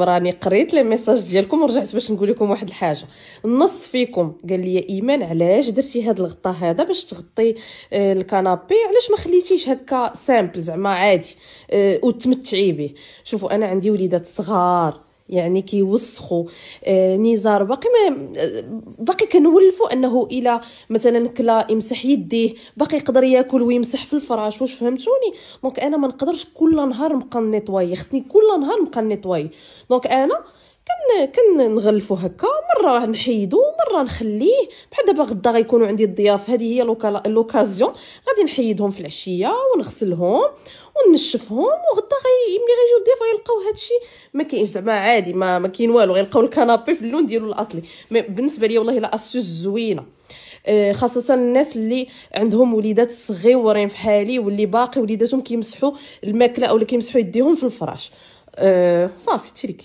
راني قريت لي ميساج ديالكم ورجعت باش نقول لكم واحد الحاجه النص فيكم قال لي ايمان علاش درتي هاد الغطاء هذا باش تغطي آه الكنابي علاش ما خليتيش هكا سامبل زعما عادي آه وتمتعي به شوفوا انا عندي وليدات صغار يعني كيوسخوا آه، نزار باقي ما باقي كنولفوا انه الى مثلا كلا يمسح يديه باقي يقدر ياكل ويمسح في الفراش واش فهمتوني دونك انا ما نقدرش كل نهار نبقى نيطواي خصني كل نهار نبقى نيطواي دونك انا كن كنغلفو هكا مره نحيدو مره نخليه بحال دابا غدا غيكونوا عندي الضياف هذه هي لوكازيون غادي نحيدهم في العشيه ونغسلهم ونشفهم وغدا غي ملي غيجيو الضيافه كيلقاو هادشي ما كاينش زعما عادي ما ما كاين والو غيلقاو الكنابي في اللون ديالو الاصلي بالنسبه لي والله لا اسوس زوينه آه، خاصة الناس اللي عندهم وليدات صغيورين في حالي واللي باقي وليداتهم كيمسحوا الماكلة اولا كيمسحوا يديهم في الفراش أه صافي تشريك